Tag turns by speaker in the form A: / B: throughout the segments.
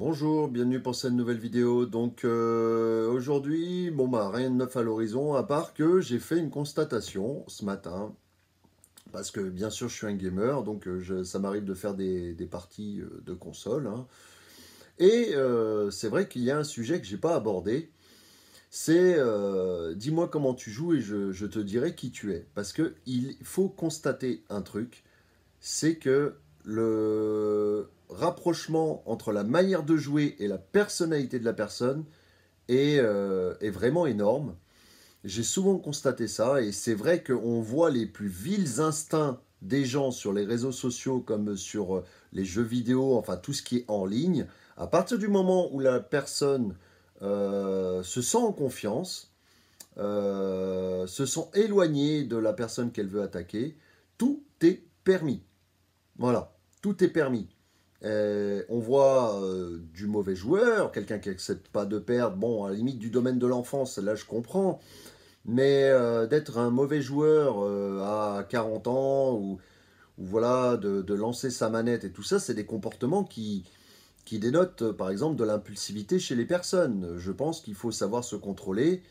A: Bonjour, bienvenue pour cette nouvelle vidéo. Donc euh, aujourd'hui, bon bah rien de neuf à l'horizon, à part que j'ai fait une constatation ce matin. Parce que bien sûr je suis un gamer, donc euh, ça m'arrive de faire des, parties euh, de console. Hein. Et c'est vrai qu'il y a un sujet que j'ai pas abordé. C'est dis-moi comment tu joues et je, je, te dirai qui tu es. Parce que il faut constater un truc, c'est que le rapprochement entre la manière de jouer et la personnalité de la personne euh, est, vraiment énorme. J'ai souvent constaté ça et c'est vrai qu'on voit les plus vils instincts des gens sur les réseaux sociaux comme sur euh, les jeux vidéo, enfin tout ce qui est en ligne. À partir du moment où la personne euh, se sent en confiance, se sent éloignée de la personne qu'elle veut attaquer, tout est permis. Voilà, tout est permis. Euh, on voit euh, du mauvais joueur, quelqu'un qui accepte pas de perdre. Bon, à la limite du domaine de l'enfance, là je comprends. Mais euh, d'être un mauvais joueur à 40 ans ou, voilà, de, lancer sa manette et tout ça, c'est des comportements qui, qui dénotent par exemple de l'impulsivité chez les personnes. Je pense qu'il faut savoir se contrôler.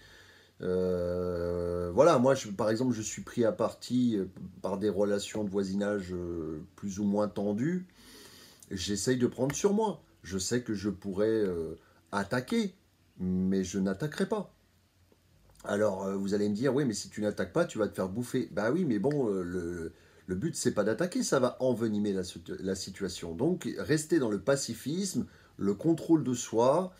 A: voilà, moi par exemple, je suis pris à partie par des relations de voisinage plus ou moins tendues j'essaye de prendre sur moi. Je sais que je pourrais euh, attaquer, mais je n'attaquerai pas. Alors, euh, vous allez me dire, oui, mais si tu n'attaques pas, tu vas te faire bouffer. Bah oui, mais bon, euh, le, le, but, c'est pas d'attaquer, ça va envenimer la, situation. Donc, rester dans le pacifisme, le contrôle de soi,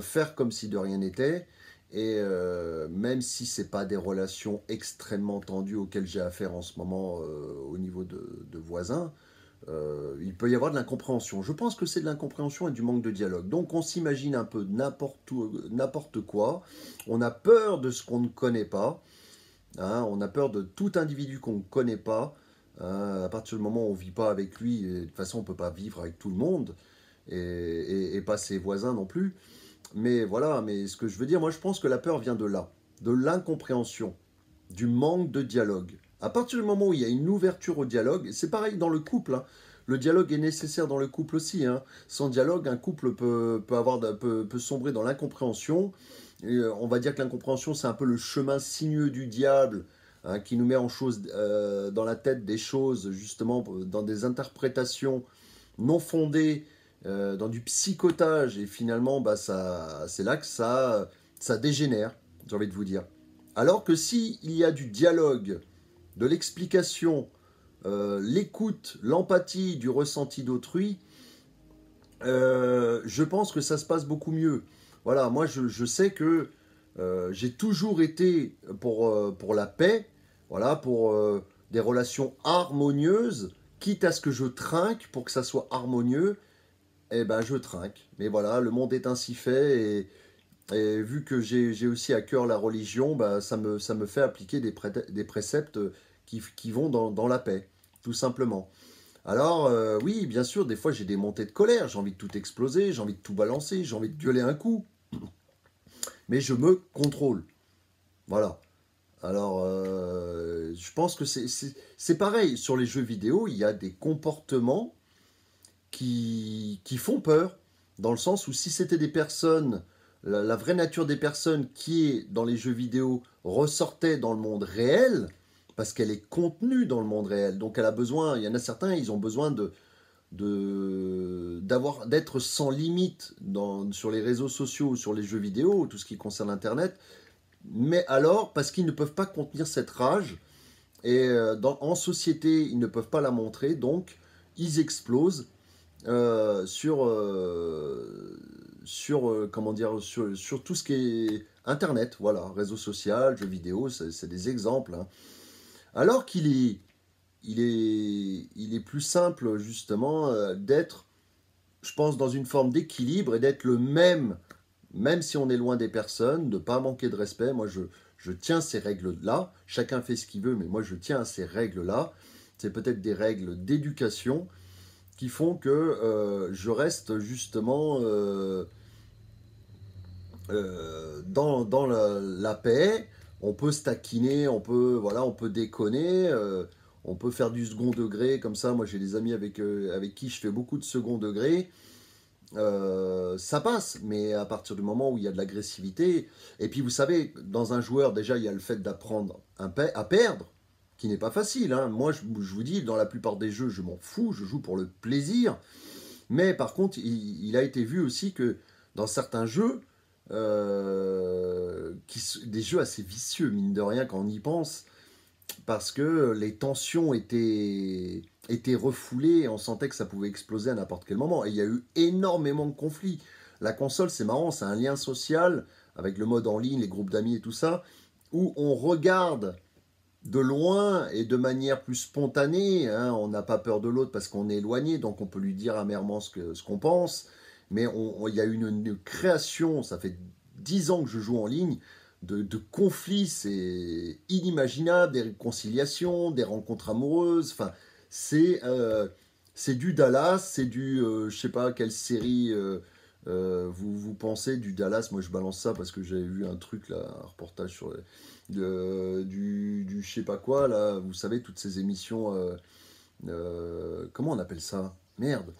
A: faire comme si de rien n'était, et même si ce n'est pas des relations extrêmement tendues auxquelles j'ai affaire en ce moment au niveau de, de voisins, euh, il peut y avoir de l'incompréhension. Je pense que c'est de l'incompréhension et du manque de dialogue. Donc on s'imagine un peu n'importe quoi. On a peur de ce qu'on ne connaît pas. Hein. on a peur de tout individu qu'on ne connaît pas. Hein. à partir du moment où on ne vit pas avec lui, de toute façon on ne peut pas vivre avec tout le monde et, et, pas ses voisins non plus. Mais voilà, mais ce que je veux dire, moi je pense que la peur vient de là, de l'incompréhension, du manque de dialogue. À partir du moment où il y a une ouverture au dialogue, c'est pareil dans le couple. Hein. Le dialogue est nécessaire dans le couple aussi. Hein. Sans dialogue, un couple peut, peut avoir, peut, sombrer dans l'incompréhension. Euh, on va dire que l'incompréhension, c'est un peu le chemin sinueux du diable hein, qui nous met en chose, euh, dans la tête des choses, justement, euh, dans des interprétations non fondées, dans du psychotage. Et finalement, bah, c'est là que ça, ça dégénère, j'ai envie de vous dire. Alors que s'il y a du dialogue, de l'explication, euh, l'écoute, l'empathie du ressenti d'autrui, euh, je pense que ça se passe beaucoup mieux. Voilà, moi je, sais que euh, j'ai toujours été pour, pour la paix, voilà, pour des relations harmonieuses, quitte à ce que je trinque pour que ça soit harmonieux, et eh ben je trinque. Mais voilà, le monde est ainsi fait et et vu que j'ai aussi à cœur la religion, bah, ça, me, fait appliquer des, préceptes euh, qui, vont dans, la paix, tout simplement. Alors, euh, oui, bien sûr, des fois j'ai des montées de colère, j'ai envie de tout exploser, j'ai envie de tout balancer, j'ai envie de gueuler un coup. Mais je me contrôle. Voilà. Alors, euh, je pense que c'est pareil. Sur les jeux vidéo, il y a des comportements qui, qui font peur. Dans le sens où si c'était des personnes la, vraie nature des personnes qui est dans les jeux vidéo ressortait dans le monde réel, parce qu'elle est contenue dans le monde réel. Donc elle a besoin, il y en a certains, ils ont besoin de d'avoir d'être sans limite sur les réseaux sociaux, sur les jeux vidéo, tout ce qui concerne Internet, mais alors parce qu'ils ne peuvent pas contenir cette rage et euh, en société ils ne peuvent pas la montrer, donc ils explosent euh, sur euh, sur, euh, comment dire, sur, tout ce qui est Internet, voilà, réseau social, jeux vidéo, c'est des exemples. Hein. Alors qu'il est, il est, plus simple justement euh, d'être, je pense, dans une forme d'équilibre et d'être le même, même si on est loin des personnes, de ne pas manquer de respect. Moi, je, je tiens ces règles-là. Chacun fait ce qu'il veut, mais moi, je tiens à ces règles-là. C'est peut-être des règles d'éducation, qui font que euh, je reste justement euh, euh, dans, la, paix. On peut staquiner, on peut, voilà, on peut déconner, on peut faire du second degré comme ça. Moi, j'ai des amis avec, avec qui je fais beaucoup de second degré. ça passe, mais à partir du moment où il y a de l'agressivité, et puis vous savez, dans un joueur déjà il y a le fait d'apprendre à perdre, qui n'est pas facile. Hein. Moi, je, vous dis, dans la plupart des jeux, je m'en fous, je joue pour le plaisir. Mais par contre, il, a été vu aussi que dans certains jeux, euh, des jeux assez vicieux, mine de rien, quand on y pense, parce que les tensions étaient, étaient refoulées, on sentait que ça pouvait exploser à n'importe quel moment. Et il y a eu énormément de conflits. La console, c'est marrant, c'est un lien social avec le mode en ligne, les groupes d'amis et tout ça, où on regarde de loin et de manière plus spontanée. Hein. on n'a pas peur de l'autre parce qu'on est éloigné, donc on peut lui dire amèrement ce qu'on ce qu'on pense. Mais il y a une, une, création, ça fait dix ans que je joue en ligne, de, conflits, c'est inimaginable, des réconciliations, des rencontres amoureuses. Enfin, c'est euh, du Dallas, c'est du, je euh, je sais pas quelle série. Euh, euh, vous, vous pensez du Dallas, moi je balance ça parce que j'avais vu un truc là, un reportage sur du, je sais pas quoi là, vous savez, toutes ces émissions, euh, euh, comment on appelle ça Merde.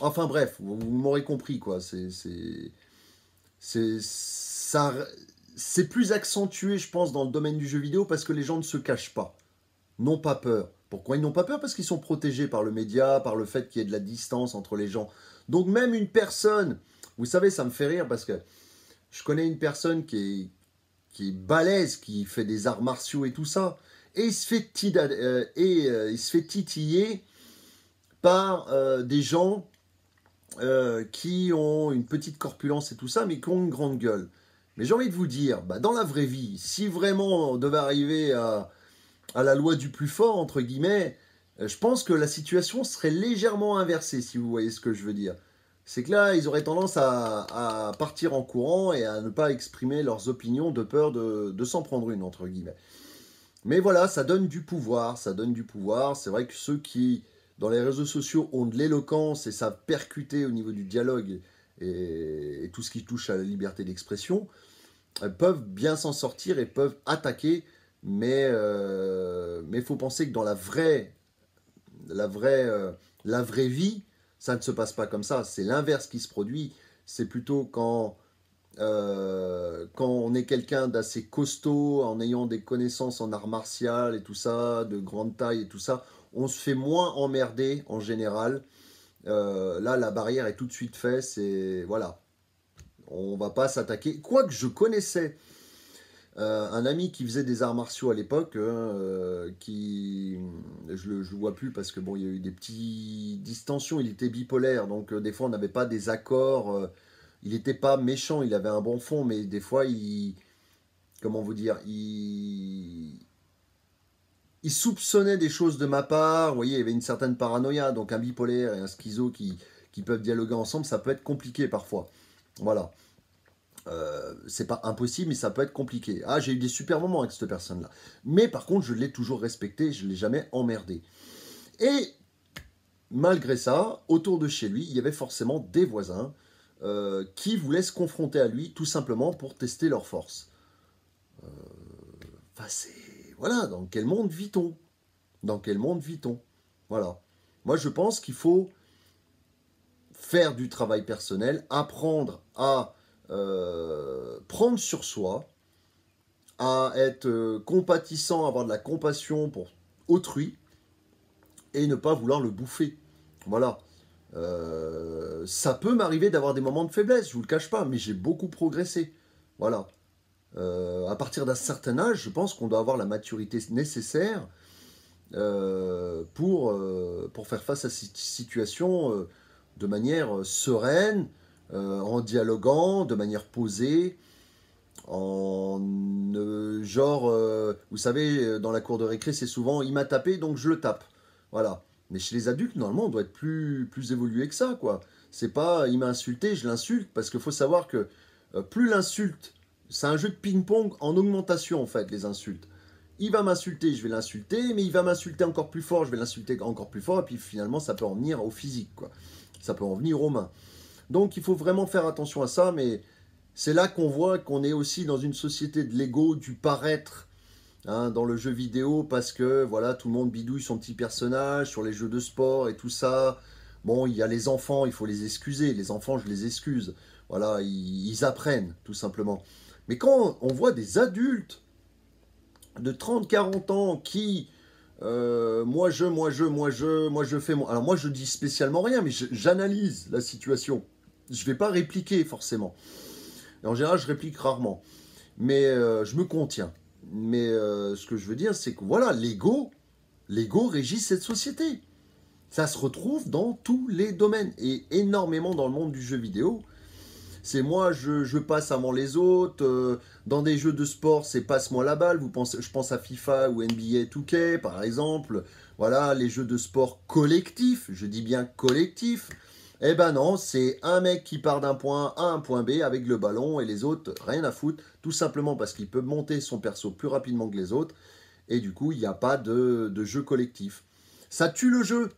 A: enfin bref, vous, m'aurez compris quoi, c'est. C'est plus accentué, je pense, dans le domaine du jeu vidéo parce que les gens ne se cachent pas n'ont pas peur. Pourquoi ils n'ont pas peur Parce qu'ils sont protégés par le média, par le fait qu'il y ait de la distance entre les gens. Donc même une personne, vous savez, ça me fait rire parce que je connais une personne qui est, qui est balèze, qui fait des arts martiaux et tout ça, et il se fait, euh, et, euh, il se fait titiller par euh, des gens qui ont une petite corpulence et tout ça, mais qui ont une grande gueule. Mais j'ai envie de vous dire, bah, dans la vraie vie, si vraiment on devait arriver à à la loi du plus fort, entre guillemets, euh, je pense que la situation serait légèrement inversée, si vous voyez ce que je veux dire. C'est que là, ils auraient tendance à, partir en courant et à ne pas exprimer leurs opinions de peur de, s'en prendre une, entre guillemets. Mais voilà, ça donne du pouvoir, ça donne du pouvoir. C'est vrai que ceux qui, dans les réseaux sociaux, ont de l'éloquence et savent percuter au niveau du dialogue et tout ce qui touche à la liberté d'expression, euh, peuvent bien s'en sortir et peuvent attaquer mais euh, faut penser que dans la vraie la vraie euh, la vraie vie ça ne se passe pas comme ça c'est l'inverse qui se produit c'est plutôt quand euh, on est quelqu'un d'assez costaud en ayant des connaissances en art martiaux et tout ça de grande taille et tout ça on se fait moins emmerder en général euh, là la barrière est tout de suite faite c'est voilà on va pas s'attaquer Quoi que je connaissais euh, un ami qui faisait des arts martiaux à l'époque, hein, euh, qui je le, le vois plus parce que bon, il y a eu des petites distensions. Il était bipolaire, donc euh, des fois on n'avait pas des accords. il n'était pas méchant, il avait un bon fond, mais des fois il, comment vous dire, il il soupçonnait des choses de ma part. voyez, il y avait une certaine paranoïa. Donc un bipolaire et un schizo qui qui peuvent dialoguer ensemble, ça peut être compliqué parfois. Voilà. Euh, c'est pas impossible, mais ça peut être compliqué. Ah, j'ai eu des super moments avec cette personne-là. Mais par contre, je l'ai toujours respecté, je l'ai jamais emmerdé. Et malgré ça, autour de chez lui, il y avait forcément des voisins euh, qui voulaient se confronter à lui, tout simplement pour tester leurs forces. Euh, voilà, dans quel monde vit-on Dans quel monde vit-on Voilà. Moi, je pense qu'il faut faire du travail personnel, apprendre à euh, prendre sur soi, à être euh, compatissant, avoir de la compassion pour autrui, et ne pas vouloir le bouffer. Voilà. Euh, ça peut m'arriver d'avoir des moments de faiblesse, je vous le cache pas, mais j'ai beaucoup progressé. Voilà. à partir d'un certain âge, je pense qu'on doit avoir la maturité nécessaire pour, pour faire face à cette situation de manière sereine, euh, en dialoguant de manière posée, en euh, genre, euh, vous savez, dans la cour de récré, c'est souvent il m'a tapé, donc je le tape. Voilà. Mais chez les adultes, normalement, on doit être plus, plus évolué que ça, quoi. C'est pas il m'a insulté, je l'insulte, parce qu'il faut savoir que plus l'insulte, c'est un jeu de ping-pong en augmentation, en fait, les insultes il va m'insulter, je vais l'insulter, mais il va m'insulter encore plus fort, je vais l'insulter encore plus fort, et puis finalement, ça peut en venir au physique, quoi. Ça peut en venir aux mains. Donc il faut vraiment faire attention à ça, mais c'est là qu'on voit qu'on est aussi dans une société de l'ego, du paraître, hein, dans le jeu vidéo, parce que voilà, tout le monde bidouille son petit personnage, sur les jeux de sport et tout ça. Bon, il y a les enfants, il faut les excuser. Les enfants, je les excuse. Voilà, ils, apprennent, tout simplement. Mais quand on voit des adultes de 30-40 ans qui, euh, moi je, moi je, moi je, moi je fais, alors moi je dis spécialement rien, mais j'analyse la situation je ne vais pas répliquer forcément. En général, je réplique rarement. Mais euh, je me contiens. Mais euh, ce que je veux dire, c'est que voilà, l'ego, l'ego régit cette société. Ça se retrouve dans tous les domaines et énormément dans le monde du jeu vidéo. C'est moi, je, passe avant les autres. Euh, dans des jeux de sport, c'est passe-moi la balle. Vous pensez, je pense à FIFA ou NBA 2K, par exemple. Voilà, les jeux de sport collectifs. Je dis bien collectifs eh ben non, c'est un mec qui part d'un point A à un point B avec le ballon et les autres, rien à foutre, tout simplement parce qu'il peut monter son perso plus rapidement que les autres et du coup, il n'y a pas de, jeu collectif. Ça tue le jeu.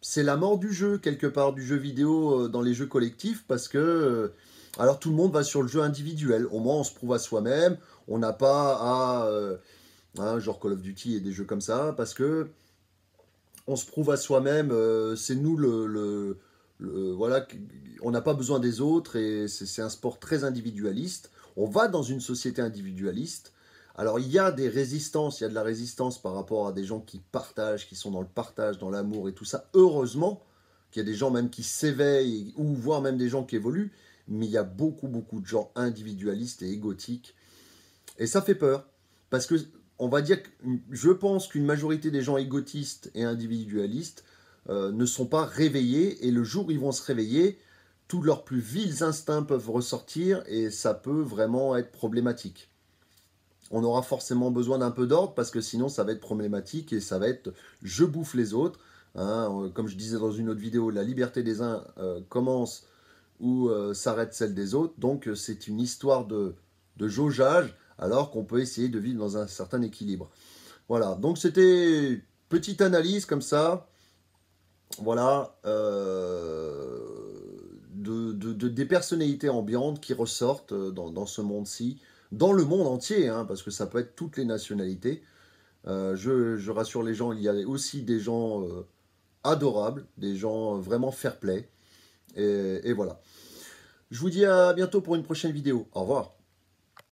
A: C'est la mort du jeu, quelque part, du jeu vidéo euh, dans les jeux collectifs parce que. Euh, alors tout le monde va sur le jeu individuel. Au moins, on se prouve à soi-même. On n'a pas à. Euh, hein, genre Call of Duty et des jeux comme ça parce que. On se prouve à soi-même, c'est nous le voilà, on n'a pas besoin des autres et c'est un sport très individualiste. On va dans une société individualiste. Alors il y a des résistances, il y a de la résistance par rapport à des gens qui partagent, qui sont dans le partage, dans l'amour et tout ça. Heureusement qu'il y a des gens même qui s'éveillent ou voire même des gens qui évoluent, mais il y a beaucoup beaucoup de gens individualistes et égotiques et ça fait peur parce que on va dire que je pense qu'une majorité des gens égotistes et individualistes euh, ne sont pas réveillés et le jour où ils vont se réveiller, tous leurs plus vils instincts peuvent ressortir et ça peut vraiment être problématique. On aura forcément besoin d'un peu d'ordre parce que sinon ça va être problématique et ça va être je bouffe les autres. Hein. Euh, comme je disais dans une autre vidéo, la liberté des uns euh, commence ou s'arrête celle des autres. Donc c'est une histoire de, de jaugeage alors qu'on peut essayer de vivre dans un certain équilibre. Voilà, donc c'était petite analyse comme ça voilà, euh, de, des personnalités ambiantes qui ressortent euh, dans, ce monde-ci, dans le monde entier, hein, parce que ça peut être toutes les nationalités. Euh, je, rassure les gens, il y a aussi des gens adorables, des gens vraiment fair play. et voilà. Je vous dis à bientôt pour une prochaine vidéo. Au revoir.